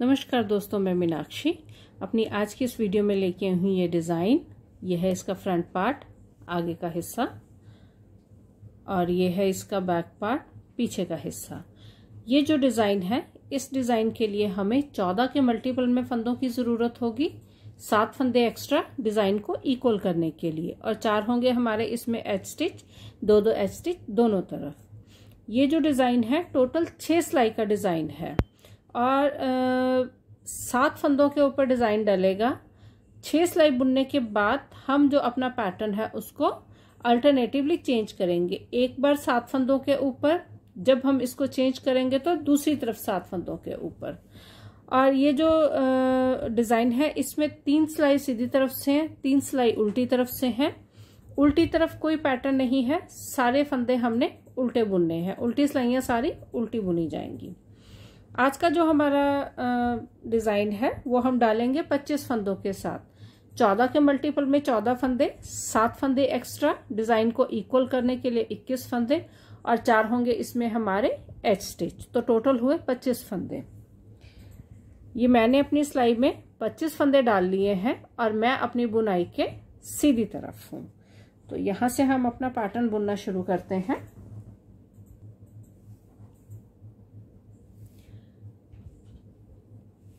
नमस्कार दोस्तों मैं मीनाक्षी अपनी आज की इस वीडियो में लेके आई हूँ ये डिज़ाइन ये है इसका फ्रंट पार्ट आगे का हिस्सा और ये है इसका बैक पार्ट पीछे का हिस्सा ये जो डिज़ाइन है इस डिज़ाइन के लिए हमें चौदह के मल्टीपल में फंदों की ज़रूरत होगी सात फंदे एक्स्ट्रा डिज़ाइन को इक्वल करने के लिए और चार होंगे हमारे इसमें एच स्टिच दो दो एच स्टिच दोनों तरफ ये जो डिज़ाइन है टोटल छः सिलाई का डिज़ाइन है और आ, सात फंदों के ऊपर डिज़ाइन डलेगा छः सिलाई बुनने के बाद हम जो अपना पैटर्न है उसको अल्टरनेटिवली चेंज करेंगे एक बार सात फंदों के ऊपर जब हम इसको चेंज करेंगे तो दूसरी तरफ सात फंदों के ऊपर और ये जो डिज़ाइन है इसमें तीन सिलाई सीधी तरफ से हैं तीन सिलाई उल्टी तरफ से हैं उल्टी तरफ कोई पैटर्न नहीं है सारे फंदे हमने उल्टे बुनने हैं उल्टी सिलाइयाँ सारी उल्टी बुनी जाएंगी आज का जो हमारा डिज़ाइन है वो हम डालेंगे पच्चीस फंदों के साथ चौदह के मल्टीपल में चौदह फंदे सात फंदे एक्स्ट्रा डिज़ाइन को इक्वल करने के लिए इक्कीस फंदे और चार होंगे इसमें हमारे एच स्टिच तो टोटल हुए पच्चीस फंदे ये मैंने अपनी सिलाई में पच्चीस फंदे डाल लिए हैं और मैं अपनी बुनाई के सीधी तरफ हूँ तो यहाँ से हम अपना पैटर्न बुनना शुरू करते हैं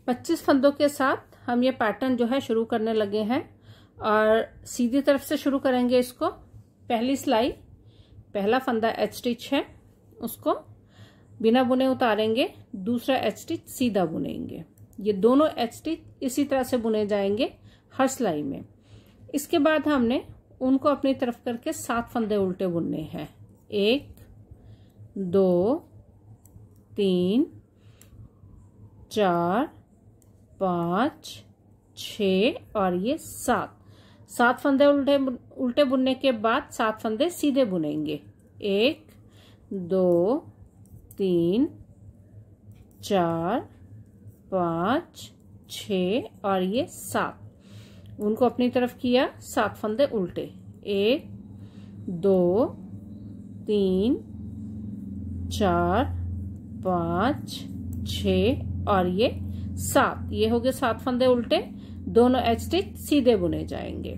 25 फंदों के साथ हम ये पैटर्न जो है शुरू करने लगे हैं और सीधी तरफ से शुरू करेंगे इसको पहली सिलाई पहला फंदा एच स्टिच है उसको बिना बुने उतारेंगे दूसरा एच स्टिच सीधा बुनेंगे ये दोनों एच स्टिच इसी तरह से बुने जाएंगे हर सिलाई में इसके बाद हमने उनको अपनी तरफ करके सात फंदे उल्टे बुनने हैं एक दो तीन चार पाँच छ और ये सात सात फंदे उल्टे उल्टे बुनने के बाद सात फंदे सीधे बुनेंगे एक दो तीन चार पाँच छ और ये सात उनको अपनी तरफ किया सात फंदे उल्टे एक दो तीन चार पाँच छ और ये सात ये हो गए सात फंदे उल्टे दोनों एच स्टिच सीधे बुने जाएंगे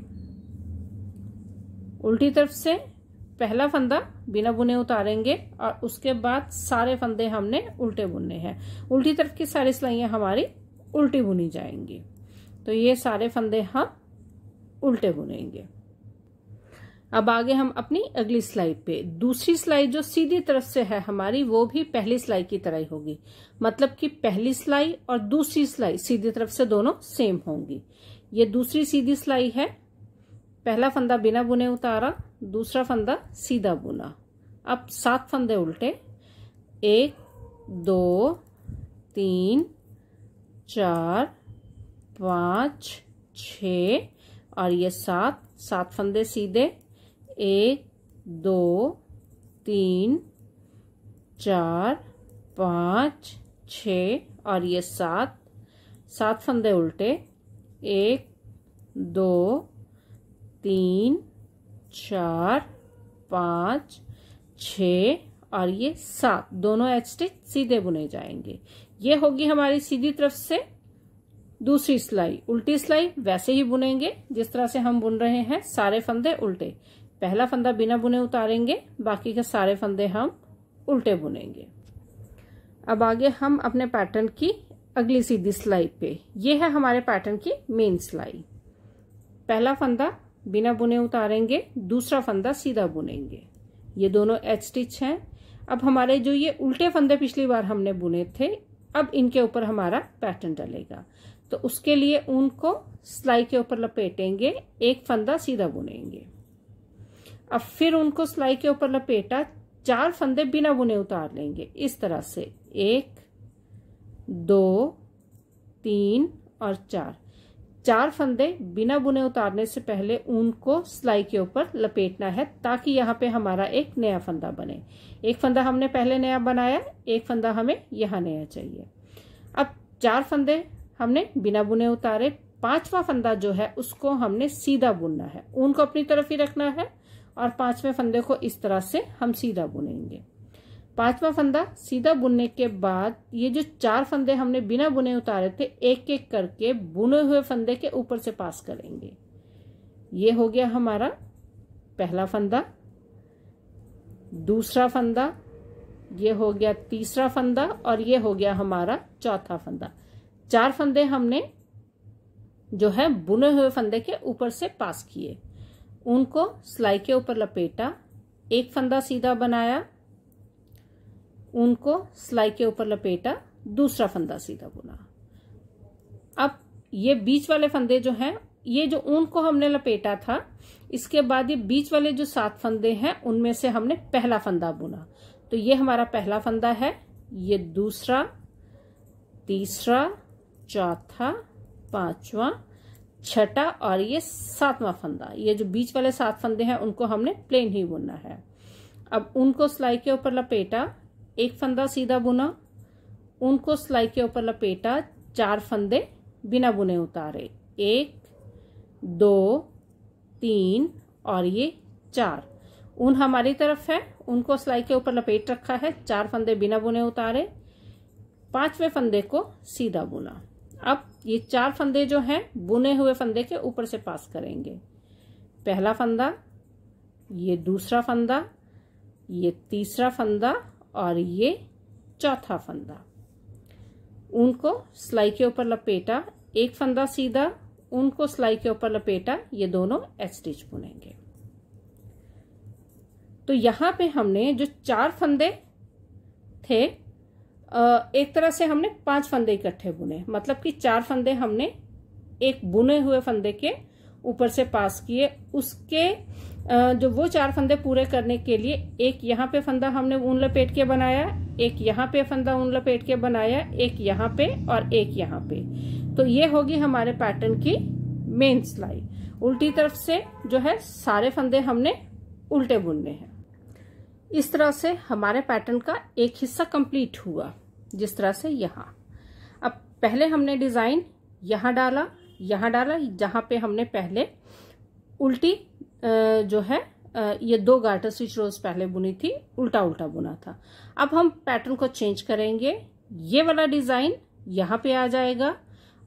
उल्टी तरफ से पहला फंदा बिना बुने उतारेंगे और उसके बाद सारे फंदे हमने उल्टे बुनने हैं उल्टी तरफ की सारी सिलाइया हमारी उल्टी बुनी जाएंगी तो ये सारे फंदे हम उल्टे बुनेंगे अब आगे हम अपनी अगली स्लाइड पे दूसरी स्लाइड जो सीधी तरफ से है हमारी वो भी पहली स्लाइड की तरह ही होगी मतलब कि पहली स्लाइड और दूसरी स्लाइड सीधी तरफ से दोनों सेम होंगी ये दूसरी सीधी सिलाई है पहला फंदा बिना बुने उतारा दूसरा फंदा सीधा बुना अब सात फंदे उल्टे एक दो तीन चार पाँच छ और ये सात सात फंदे सीधे एक दो तीन चार पाँच छ और ये सात सात फंदे उल्टे एक दो तीन चार पाँच छ और ये सात दोनों एच स्टिच सीधे बुने जाएंगे ये होगी हमारी सीधी तरफ से दूसरी सिलाई उल्टी सिलाई वैसे ही बुनेंगे जिस तरह से हम बुन रहे हैं सारे फंदे उल्टे पहला फंदा बिना बुने उतारेंगे बाकी के सारे फंदे हम उल्टे बुनेंगे अब आगे हम अपने पैटर्न की अगली सीधी सिलाई पे ये है हमारे पैटर्न की मेन सिलाई पहला फंदा बिना बुने उतारेंगे दूसरा फंदा सीधा बुनेंगे ये दोनों एच स्टिच हैं अब हमारे जो ये उल्टे फंदे पिछली बार हमने बुने थे अब इनके ऊपर हमारा पैटर्न डलेगा तो उसके लिए उनको सिलाई के ऊपर लपेटेंगे एक फंदा सीधा बुनेंगे अब फिर उनको सिलाई के ऊपर लपेटा चार फंदे बिना बुने उतार लेंगे इस तरह से एक दो तीन और चार चार फंदे बिना बुने उतारने से पहले ऊन को सिलाई के ऊपर लपेटना है ताकि यहाँ पे हमारा एक नया फंदा बने एक फंदा हमने पहले नया बनाया एक फंदा हमें यहाँ नया चाहिए अब चार फंदे हमने बिना बुने उतारे पांचवा फंदा जो है उसको हमने सीधा बुनना है ऊन को अपनी तरफ ही रखना है और पांचवें फंदे को इस तरह से हम सीधा बुनेंगे पांचवा फंदा सीधा बुनने के बाद ये जो चार फंदे हमने बिना बुने उतारे थे एक एक करके बुने हुए फंदे के ऊपर से पास करेंगे ये हो गया हमारा पहला फंदा दूसरा फंदा ये हो गया तीसरा फंदा और ये हो गया हमारा चौथा फंदा चार फंदे हमने जो है बुने हुए फंदे के ऊपर से पास किए उनको सिलाई के ऊपर लपेटा एक फंदा सीधा बनाया उनको सिलाई के ऊपर लपेटा दूसरा फंदा सीधा बुना अब ये बीच वाले फंदे जो हैं ये जो ऊन को हमने लपेटा था इसके बाद ये बीच वाले जो सात फंदे हैं उनमें से हमने पहला फंदा बुना तो ये हमारा पहला फंदा है ये दूसरा तीसरा चौथा पांचवा छठा और ये सातवां फंदा ये जो बीच वाले सात फंदे हैं उनको हमने प्लेन ही बुनना है अब उनको सिलाई के ऊपर लपेटा एक फंदा सीधा बुना उनको सिलाई के ऊपर लपेटा चार फंदे बिना बुने उतारे एक दो तीन और ये चार उन हमारी तरफ है उनको सिलाई के ऊपर लपेट रखा है चार फंदे बिना बुने उतारे पांचवें फंदे को सीधा बुना अब ये चार फंदे जो हैं बुने हुए फंदे के ऊपर से पास करेंगे पहला फंदा ये दूसरा फंदा ये तीसरा फंदा और ये चौथा फंदा उनको सिलाई के ऊपर लपेटा एक फंदा सीधा उनको सिलाई के ऊपर लपेटा ये दोनों एच स्टिच बुनेंगे तो यहाँ पे हमने जो चार फंदे थे एक तरह से हमने पांच फंदे इकट्ठे बुने मतलब कि चार फंदे हमने एक बुने हुए फंदे के ऊपर से पास किए उसके जो वो चार फंदे पूरे करने के लिए एक यहाँ पे फंदा हमने ऊन लपेट के बनाया एक यहाँ पे फंदा ऊन लपेट के बनाया एक यहाँ पे और एक यहाँ पे तो ये होगी हमारे पैटर्न की मेन सिलाई उल्टी तरफ से जो है सारे फंदे हमने उल्टे बुनने हैं इस तरह से हमारे पैटर्न का एक हिस्सा कंप्लीट हुआ जिस तरह से यहाँ अब पहले हमने डिज़ाइन यहाँ डाला यहाँ डाला जहाँ पे हमने पहले उल्टी जो है ये दो गार्टर स्टिच रोज पहले बुनी थी उल्टा उल्टा बुना था अब हम पैटर्न को चेंज करेंगे ये वाला डिज़ाइन यहाँ पे आ जाएगा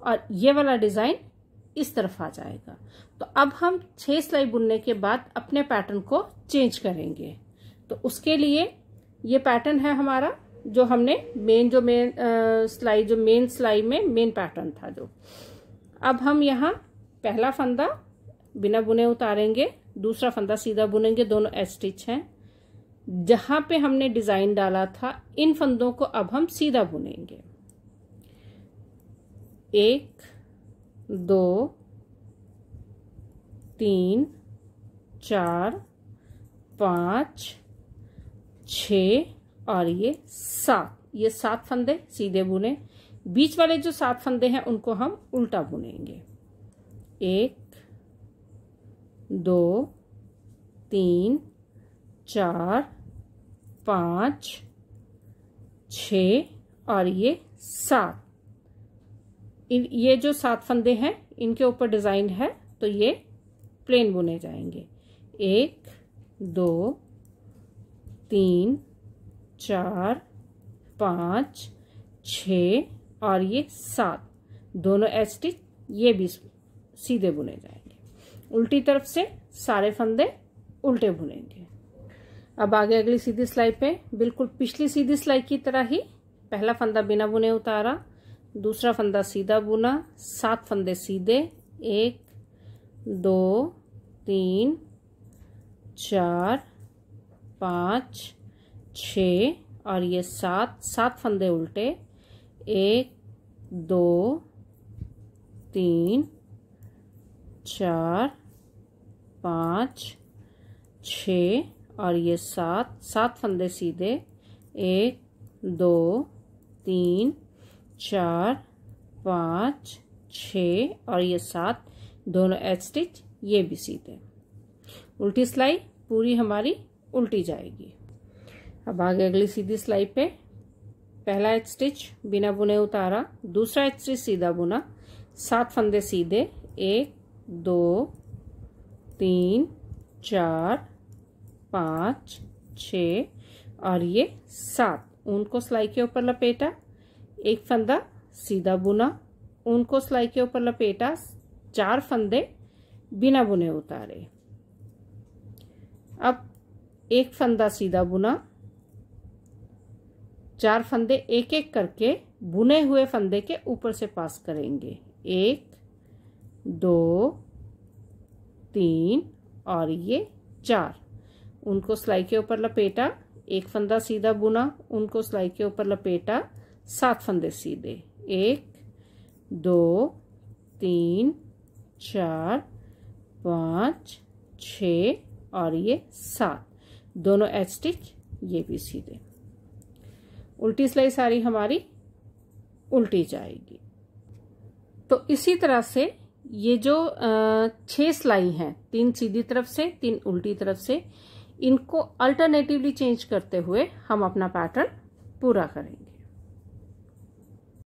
और ये वाला डिज़ाइन इस तरफ आ जाएगा तो अब हम छः सिलाई बुनने के बाद अपने पैटर्न को चेंज करेंगे तो उसके लिए ये पैटर्न है हमारा जो हमने मेन जो मेन सिलाई जो मेन सिलाई में मेन पैटर्न था जो अब हम यहाँ पहला फंदा बिना बुने उतारेंगे दूसरा फंदा सीधा बुनेंगे दोनों स्टिच हैं जहाँ पे हमने डिज़ाइन डाला था इन फंदों को अब हम सीधा बुनेंगे एक दो तीन चार पाँच छ और ये सात ये सात फंदे सीधे बुने बीच वाले जो सात फंदे हैं उनको हम उल्टा बुनेंगे एक दो तीन चार पाँच छ और ये सात ये जो सात फंदे हैं इनके ऊपर डिज़ाइन है तो ये प्लेन बुने जाएंगे एक दो तीन चार पाँच छ और ये सात दोनों एच स्टिच ये भी सीधे बुने जाएंगे उल्टी तरफ से सारे फंदे उल्टे बुनेंगे अब आगे अगली सीधी सिलाई पे बिल्कुल पिछली सीधी सिलाई की तरह ही पहला फंदा बिना बुने उतारा दूसरा फंदा सीधा बुना सात फंदे सीधे एक दो तीन चार पाँच छ और ये सात सात फंदे उल्टे एक दो तीन चार पाँच छ और ये सात सात फंदे सीधे एक दो तीन चार पाँच छ और ये सात दोनों एच स्टिच ये भी सीधे उल्टी सिलाई पूरी हमारी उल्टी जाएगी अब आगे अगली सीधी सिलाई पे पहला स्टिच बिना बुने उतारा दूसरा स्टिच सीधा बुना सात फंदे सीधे एक दो तीन चार पाँच छ और ये सात ऊन को सिलाई के ऊपर लपेटा एक फंदा सीधा बुना ऊन को सिलाई के ऊपर लपेटा चार फंदे बिना बुने उतारे अब एक फंदा सीधा बुना चार फंदे एक एक करके बुने हुए फंदे के ऊपर से पास करेंगे एक दो तीन और ये चार उनको सिलाई के ऊपर लपेटा एक फंदा सीधा बुना उनको सिलाई के ऊपर लपेटा सात फंदे सीधे एक दो तीन चार पाँच छ और ये सात दोनों एच स्टिच ये भी सीधे उल्टी सिलाई सारी हमारी उल्टी जाएगी तो इसी तरह से ये जो छह सिलाई हैं तीन सीधी तरफ से तीन उल्टी तरफ से इनको अल्टरनेटिवली चेंज करते हुए हम अपना पैटर्न पूरा करेंगे